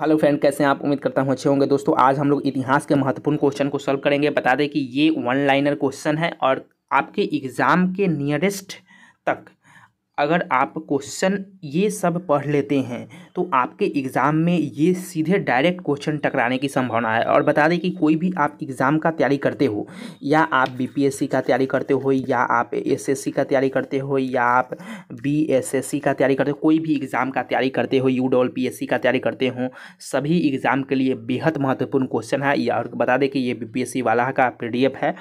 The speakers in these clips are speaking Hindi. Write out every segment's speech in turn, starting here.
हेलो फ्रेंड कैसे हैं आप उम्मीद करता हूँ अच्छे होंगे दोस्तों आज हम लोग इतिहास के महत्वपूर्ण क्वेश्चन को सॉल्व करेंगे बता दें कि ये वन लाइनर क्वेश्चन है और आपके एग्ज़ाम के नियरेस्ट तक अगर आप क्वेश्चन ये सब पढ़ लेते हैं तो आपके एग्ज़ाम में ये सीधे डायरेक्ट क्वेश्चन टकराने की संभावना है और बता दें कि कोई भी आप एग्ज़ाम का तैयारी करते हो या आप बीपीएससी का तैयारी करते हो या आप एसएससी का तैयारी करते हो या आप बीएसएससी का तैयारी करते हो कोई भी एग्ज़ाम का तैयारी करते हो यू डबल पी का तैयारी करते हो सभी एग्ज़ाम के लिए बेहद महत्वपूर्ण क्वेश्चन है या और बता दें कि ये बी वाला का पी है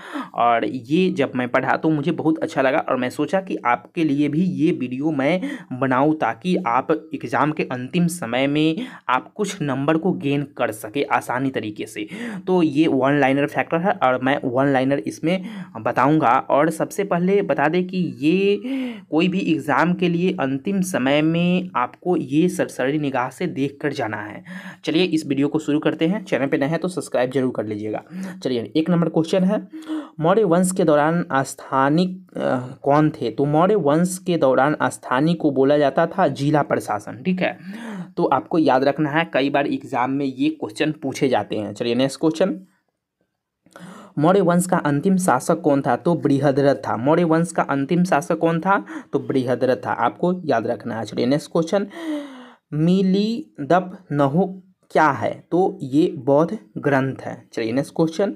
और ये जब मैं पढ़ा तो मुझे बहुत अच्छा लगा और मैं सोचा कि आपके लिए भी ये वीडियो मैं बनाऊँ ताकि आप एग्ज़ाम के अंतिम समय में आप कुछ नंबर को गेन कर सके आसानी तरीके से तो ये वन लाइनर फैक्टर है और मैं वन लाइनर इसमें बताऊँगा और सबसे पहले बता दें कि ये कोई भी एग्ज़ाम के लिए अंतिम समय में आपको ये सरसरी निगाह से देख कर जाना है चलिए इस वीडियो को शुरू करते हैं चैनल पर नए हैं तो सब्सक्राइब जरूर कर लीजिएगा चलिए एक नंबर क्वेश्चन है मौर्य वंश के दौरान स्थानिक कौन थे तो मौर्य वंश के दौरान स्थानीय को बोला जाता था जिला प्रशासन ठीक है तो आपको याद रखना है कई बार एग्जाम में ये क्वेश्चन पूछे जाते हैं चलिए नेक्स्ट क्वेश्चन मौर्य वंश का अंतिम शासक कौन था तो बृहदरथ था मौर्य वंश का अंतिम शासक कौन था तो बृहदरथ था आपको याद रखना है चलिए नेक्स्ट क्वेश्चन मिली दप नहो क्या है तो ये बौद्ध ग्रंथ है चलिए नेक्स्ट क्वेश्चन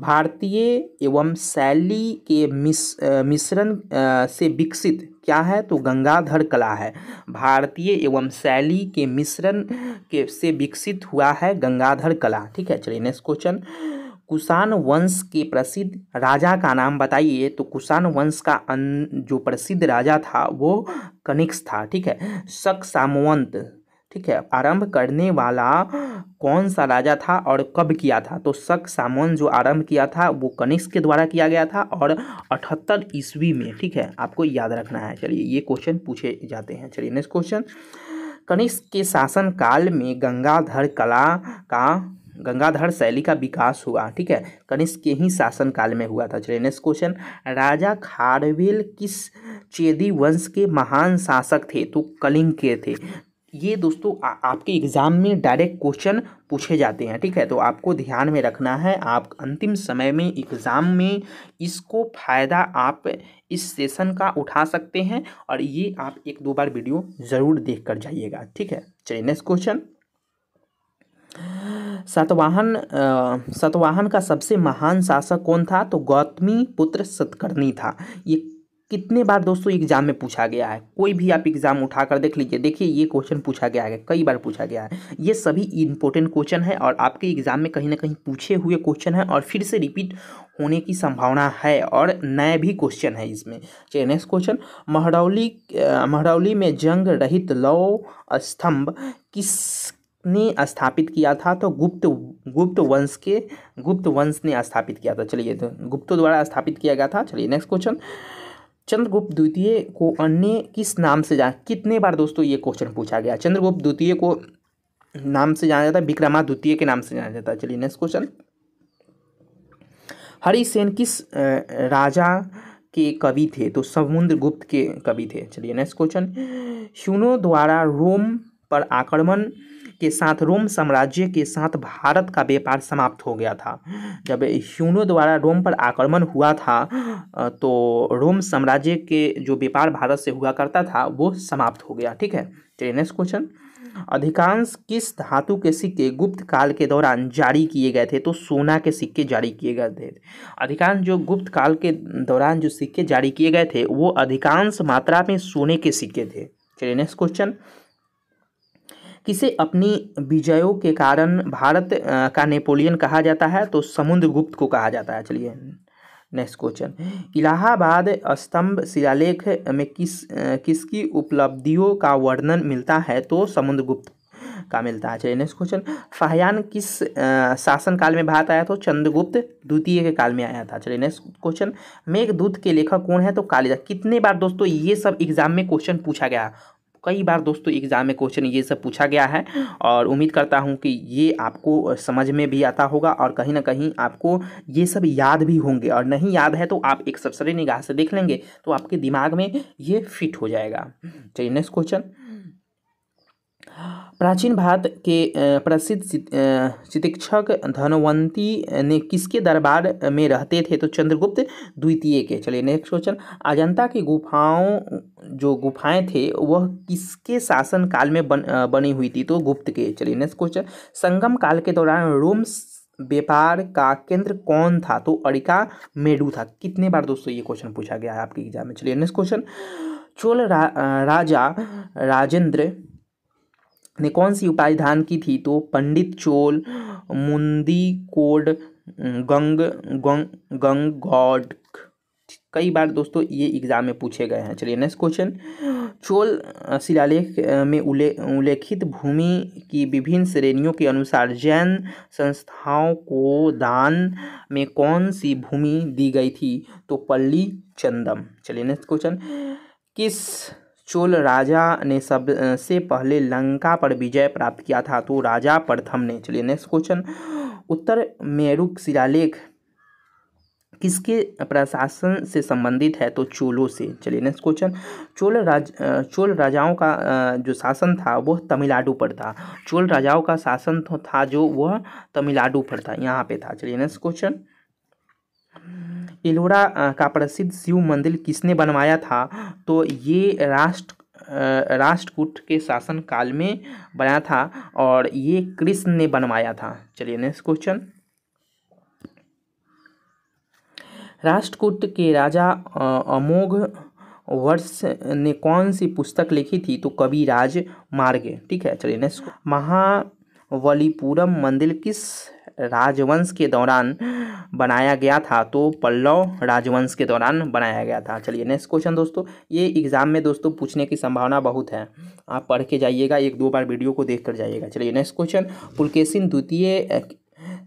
भारतीय एवं शैली के मिस मिश्रण से विकसित क्या है तो गंगाधर कला है भारतीय एवं शैली के मिश्रण के से विकसित हुआ है गंगाधर कला ठीक है चलिए नेक्स्ट क्वेश्चन कुषाण वंश के प्रसिद्ध राजा का नाम बताइए तो कुषाण वंश का अन, जो प्रसिद्ध राजा था वो कनिक्स था ठीक है शक सामवंत ठीक है आरंभ करने वाला कौन सा राजा था और कब किया था तो शक सामोन जो आरंभ किया था वो कनिष्क के द्वारा किया गया था और अठहत्तर ईस्वी में ठीक है आपको याद रखना है चलिए ये क्वेश्चन पूछे जाते हैं चलिए नेक्स्ट क्वेश्चन कनिष्क के शासनकाल में गंगाधर कला का गंगाधर शैली का विकास हुआ ठीक है कनिष्क के ही शासनकाल में हुआ था चलिए नेक्स्ट क्वेश्चन राजा खारवेल किस चेदी वंश के महान शासक थे तो कलिंग के थे ये दोस्तों आ, आपके एग्ज़ाम में डायरेक्ट क्वेश्चन पूछे जाते हैं ठीक है तो आपको ध्यान में रखना है आप अंतिम समय में एग्ज़ाम में इसको फ़ायदा आप इस सेशन का उठा सकते हैं और ये आप एक दो बार वीडियो ज़रूर देख कर जाइएगा ठीक है चलिए नेक्स्ट क्वेश्चन सतवाहन सतवाहन का सबसे महान शासक कौन था तो गौतमी पुत्र सतकर्णी था ये कितने बार दोस्तों एग्जाम में पूछा गया है कोई भी आप एग्जाम उठा कर देख लीजिए देखिए ये क्वेश्चन पूछा गया है कई बार पूछा गया है ये सभी इंपॉर्टेंट क्वेश्चन है और आपके एग्जाम में कहीं ना कहीं पूछे हुए क्वेश्चन है और फिर से रिपीट होने की संभावना है और नए भी क्वेश्चन है इसमें चलिए नेक्स्ट क्वेश्चन महरौली महरौली में जंग रहित लौ स्तंभ किस ने स्थापित किया था तो गुप्त गुप्त वंश के गुप्त वंश ने स्थापित किया था चलिए तो गुप्तों द्वारा स्थापित किया गया था चलिए नेक्स्ट क्वेश्चन चंद्रगुप्त द्वितीय को अन्य किस नाम से जाना कितने बार दोस्तों ये क्वेश्चन पूछा गया चंद्रगुप्त द्वितीय को नाम से जाना जाता है विक्रमा द्वितीय के नाम से जाना जाता है चलिए नेक्स्ट क्वेश्चन हरिसेन किस राजा के कवि थे तो समुद्र गुप्त के कवि थे चलिए नेक्स्ट क्वेश्चन शूनों द्वारा रोम पर आक्रमण के साथ रोम साम्राज्य के साथ भारत का व्यापार समाप्त हो गया था जब ह्यूनो द्वारा रोम पर आक्रमण हुआ था तो रोम साम्राज्य के जो व्यापार भारत से हुआ करता था वो समाप्त हो गया ठीक है चलिए नेक्स्ट क्वेश्चन अधिकांश किस धातु के सिक्के गुप्त काल के दौरान जारी किए गए थे तो सोना के सिक्के जारी किए गए थे अधिकांश जो गुप्त काल के दौरान जो सिक्के जारी किए गए थे वो अधिकांश मात्रा में सोने के सिक्के थे चलिए नेक्स्ट क्वेश्चन किसे अपनी विजयों के कारण भारत का नेपोलियन कहा जाता है तो समुद्रगुप्त को कहा जाता है चलिए नेक्स्ट क्वेश्चन इलाहाबाद स्तंभ शिलालेख में किस किसकी उपलब्धियों का वर्णन मिलता है तो समुद्रगुप्त का मिलता है चलिए नेक्स्ट क्वेश्चन फाहयान किस शासन काल में भारत आया तो चंद्रगुप्त द्वितीय के काल में आया था चलिए नेक्स्ट क्वेश्चन मेघदूत के लेखक कौन है तो कालिदास कितने बार दोस्तों ये सब एग्जाम में क्वेश्चन पूछा गया कई बार दोस्तों एग्ज़ाम में क्वेश्चन ये सब पूछा गया है और उम्मीद करता हूँ कि ये आपको समझ में भी आता होगा और कहीं ना कहीं आपको ये सब याद भी होंगे और नहीं याद है तो आप एक सबसरे निगाह से देख लेंगे तो आपके दिमाग में ये फिट हो जाएगा चलिए नेक्स्ट क्वेश्चन प्राचीन भारत के प्रसिद्ध चिकित्सक धनवंती ने किसके दरबार में रहते थे तो चंद्रगुप्त द्वितीय के चलिए नेक्स्ट क्वेश्चन अजंता की गुफाओं जो गुफाएं थे वह किसके शासन काल में बन बनी हुई थी तो गुप्त के चलिए नेक्स्ट क्वेश्चन संगम काल के दौरान रोम व्यापार का केंद्र कौन था तो अड़िका मेडू था कितने बार दोस्तों ये क्वेश्चन पूछा गया है आपके एग्जाम में चलिए नेक्स्ट क्वेश्चन चोल रा, राजा राजेंद्र ने कौन सी उपाधि धारण की थी तो पंडित चोल मुंदी कोड गंग गंग गौड कई बार दोस्तों ये एग्जाम में पूछे गए हैं चलिए नेक्स्ट क्वेश्चन चोल शिलालेख में उल्ले उल्लेखित भूमि की विभिन्न श्रेणियों के अनुसार जैन संस्थाओं को दान में कौन सी भूमि दी गई थी तो पल्ली चंदम चलिए नेक्स्ट क्वेश्चन किस चोल राजा ने सबसे पहले लंका पर विजय प्राप्त किया था तो राजा प्रथम ने चलिए नेक्स्ट क्वेश्चन उत्तर मेरु शिलालेख किसके प्रशासन से संबंधित है तो चोलों से चलिए नेक्स्ट क्वेश्चन चोल राज चोल राजाओं का जो शासन था वह तमिलनाडु पर था चोल राजाओं का शासन तो था जो वह तमिलनाडु पर था यहाँ पे था चलिए नेक्स्ट क्वेश्चन एलोरा का प्रसिद्ध शिव मंदिर किसने बनवाया था तो ये राष्ट्र राष्ट्रकूट के शासन काल में बना था और ये कृष्ण ने बनवाया था चलिए नेक्स्ट क्वेश्चन राष्ट्रकूट के राजा अमोघ वर्ष ने कौन सी पुस्तक लिखी थी तो कविराज मार्ग ठीक है चलिए नेक्स्ट महावलीपुरम मंदिर किस राजवंश के दौरान बनाया गया था तो पल्लव राजवंश के दौरान बनाया गया था चलिए नेक्स्ट क्वेश्चन दोस्तों ये एग्ज़ाम में दोस्तों पूछने की संभावना बहुत है आप पढ़ के जाइएगा एक दो बार वीडियो को देख कर जाइएगा चलिए नेक्स्ट क्वेश्चन पुलकेशिन द्वितीय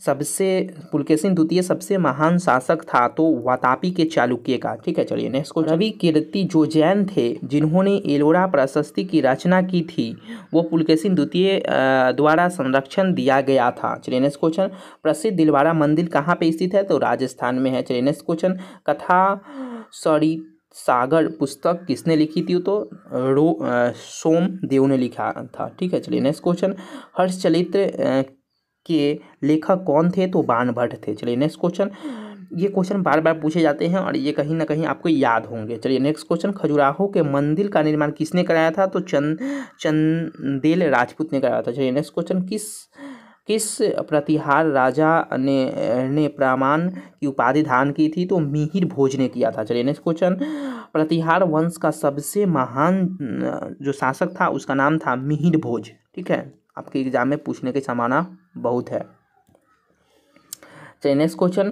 सबसे पुलकेशिन द्वितीय सबसे महान शासक था तो वातापी के चालुक्य का ठीक है चलिए नेक्स्ट क्वेश्चन रवि कीर्ति जो जैन थे जिन्होंने एलोरा प्रशस्ति की रचना की थी वो पुलकेशिन द्वितीय द्वारा संरक्षण दिया गया था चलिए नेक्स्ट क्वेश्चन प्रसिद्ध दिलवाड़ा मंदिर कहाँ पे स्थित है तो राजस्थान में है चलिए नेक्स्ट क्वेश्चन कथा सॉरी सागर पुस्तक किसने लिखी थी तो रो सोम देव ने लिखा था ठीक है चलिए नेक्स्ट क्वेश्चन हर्ष चरित्र के लेखक कौन थे तो भट्ट थे चलिए नेक्स्ट क्वेश्चन ये क्वेश्चन बार बार पूछे जाते हैं और ये कहीं ना कहीं आपको याद होंगे चलिए नेक्स्ट क्वेश्चन खजुराहो के मंदिर का निर्माण किसने कराया था तो चंद चंदेल राजपूत ने कराया था चलिए नेक्स्ट क्वेश्चन किस किस प्रतिहार राजा ने ने प्रामान की उपाधि धारण की थी तो मिहिर भोज ने किया था चलिए नेक्स्ट क्वेश्चन प्रतिहार वंश का सबसे महान जो शासक था उसका नाम था मिहिर भोज ठीक है आपके एग्जाम में पूछने की संभावना बहुत है चलिए नेक्स्ट क्वेश्चन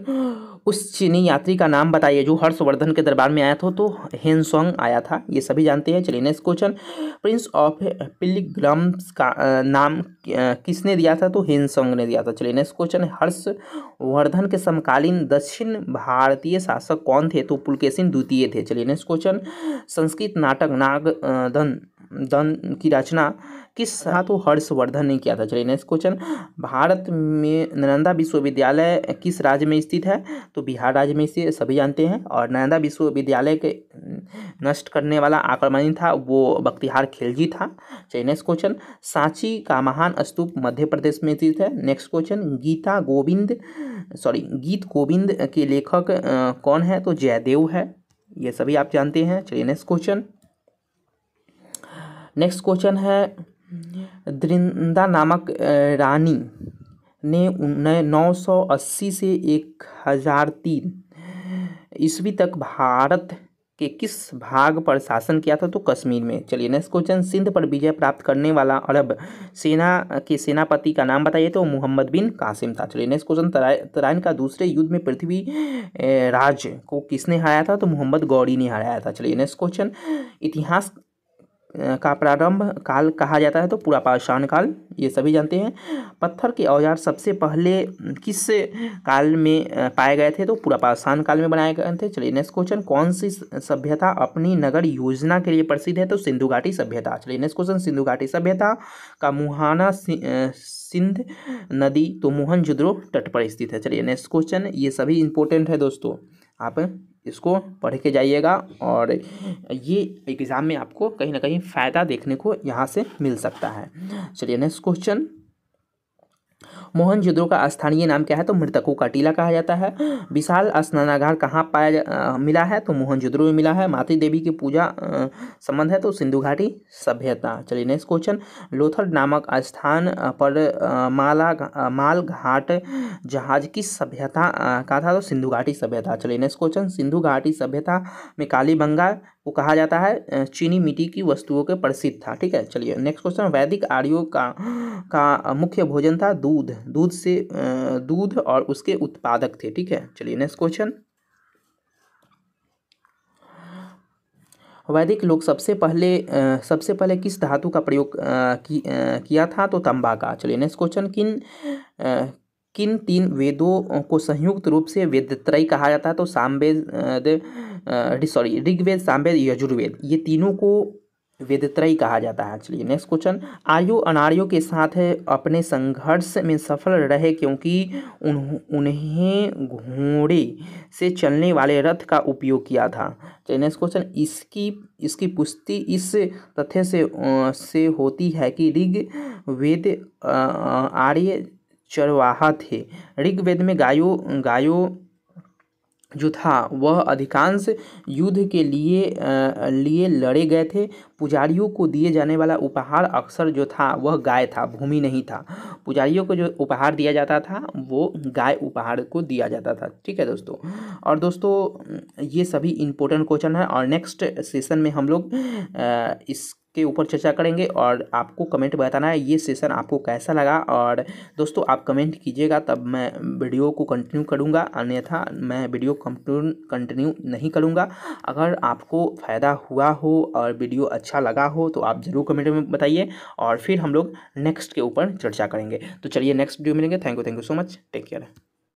उस चीनी यात्री का नाम बताइए जो हर्षवर्धन के दरबार में आया था तो हेनसोंग आया था ये सभी जानते हैं चलिए next question prince of pilgrims का नाम किसने दिया था तो हेनसोंग ने दिया था चलिए नेक्स्ट क्वेश्चन हर्षवर्धन के समकालीन दक्षिण भारतीय शासक कौन थे तो पुलकेशिन द्वितीय थे चलिए नेक्स्ट क्वेश्चन संस्कृत नाटक नागधन दन की रचना किस तो हर्षवर्धन ने किया था चलिए नेक्स्ट क्वेश्चन भारत में नालंदा विश्वविद्यालय किस राज्य में स्थित है तो बिहार राज्य में इसे सभी जानते हैं और नालंदा विश्वविद्यालय के नष्ट करने वाला आक्रमणी था वो बख्तिहार खिलजी था चलिए नेक्स्ट क्वेश्चन सांची का महान स्तूप मध्य प्रदेश में स्थित है next question Geeta Govind sorry Geet Govind के लेखक कौन है तो जयदेव है ये सभी आप जानते हैं चलिए नेक्स्ट क्वेश्चन नेक्स्ट क्वेश्चन है दृंदा नामक रानी ने नौ सौ अस्सी से एक हजार तीन ईस्वी तक भारत के किस भाग पर शासन किया था तो कश्मीर में चलिए नेक्स्ट क्वेश्चन सिंध पर विजय प्राप्त करने वाला अरब सेना के सेनापति का नाम बताइए तो मोहम्मद बिन कासिम था चलिए नेक्स्ट क्वेश्चन तराय तराइन का दूसरे युद्ध में पृथ्वी राज को किसने हराया था तो मोहम्मद गौरी ने हराया था चलिए नेक्स्ट क्वेश्चन इतिहास का प्रारंभ काल कहा जाता है तो पूरा पाषाण काल ये सभी जानते हैं पत्थर के औजार सबसे पहले किस काल में पाए गए थे तो पूरा पाषाण काल में बनाए गए थे चलिए नेक्स्ट क्वेश्चन कौन सी सभ्यता अपनी नगर योजना के लिए प्रसिद्ध है तो सिंधु घाटी सभ्यता चलिए नेक्स्ट क्वेश्चन सिंधु घाटी सभ्यता का मुहाना सिंध नदी तो मोहन तट पर स्थित है चलिए नेक्स्ट क्वेश्चन ये सभी इंपॉर्टेंट है दोस्तों आप इसको पढ़ के जाइएगा और ये एग्ज़ाम में आपको कहीं ना कहीं फ़ायदा देखने को यहाँ से मिल सकता है चलिए नेक्स्ट क्वेश्चन मोहनजोदड़ो का स्थानीय नाम क्या है तो मृतकों का टीला कहा जाता है विशाल स्नानागार कहाँ पाया आ, मिला है तो मोहनजोदड़ो में मिला है मातृ देवी की पूजा संबंध है तो सिंधु घाटी सभ्यता चलिए नेक्स्ट क्वेश्चन लोथल नामक स्थान पर माला माल घाट जहाज की सभ्यता का था तो सिंधु घाटी सभ्यता चलिए नेक्स्ट क्वेश्चन सिंधु घाटी सभ्यता में कालीबंगा वो कहा जाता है चीनी मिट्टी की वस्तुओं के प्रसिद्ध था ठीक है चलिए नेक्स्ट क्वेश्चन वैदिक आर्यों का का मुख्य भोजन था दूध दूध से दूध और उसके उत्पादक थे ठीक है चलिए नेक्स्ट क्वेश्चन वैदिक लोग सबसे पहले सबसे पहले किस धातु का प्रयोग कि, किया था तो तंबा का चलिए नेक्स्ट क्वेश्चन किन किन तीन वेदों को संयुक्त रूप से वेदत्रय कहा जाता है तो सामवेद सॉरी ऋग्वेद सामवेद यजुर्वेद ये तीनों को वेदत्रयी कहा जाता है एक्चुअली नेक्स्ट क्वेश्चन आर्यो अनार्यो के साथ अपने संघर्ष में सफल रहे क्योंकि उन, उन्हें घोड़े से चलने वाले रथ का उपयोग किया था चलिए नेक्स्ट क्वेश्चन इसकी इसकी पुष्टि इस तथ्य से से होती है कि ऋग वेद आर्य चरवाहा थे ऋग्वेद में गायों गायों जो था वह अधिकांश युद्ध के लिए लिए लड़े गए थे पुजारियों को दिए जाने वाला उपहार अक्सर जो था वह गाय था भूमि नहीं था पुजारियों को जो उपहार दिया जाता था वो गाय उपहार को दिया जाता था ठीक है दोस्तों और दोस्तों ये सभी इम्पोर्टेंट क्वेश्चन है और नेक्स्ट सेशन में हम लोग इस के ऊपर चर्चा करेंगे और आपको कमेंट बताना है ये सेशन आपको कैसा लगा और दोस्तों आप कमेंट कीजिएगा तब मैं वीडियो को कंटिन्यू करूँगा अन्यथा मैं वीडियो कंटिन्यू कंटिन्यू नहीं करूँगा अगर आपको फ़ायदा हुआ हो और वीडियो अच्छा लगा हो तो आप ज़रूर कमेंट में बताइए और फिर हम लोग नेक्स्ट के ऊपर चर्चा करेंगे तो चलिए नेक्स्ट वीडियो मिलेंगे thank you thank you so much take care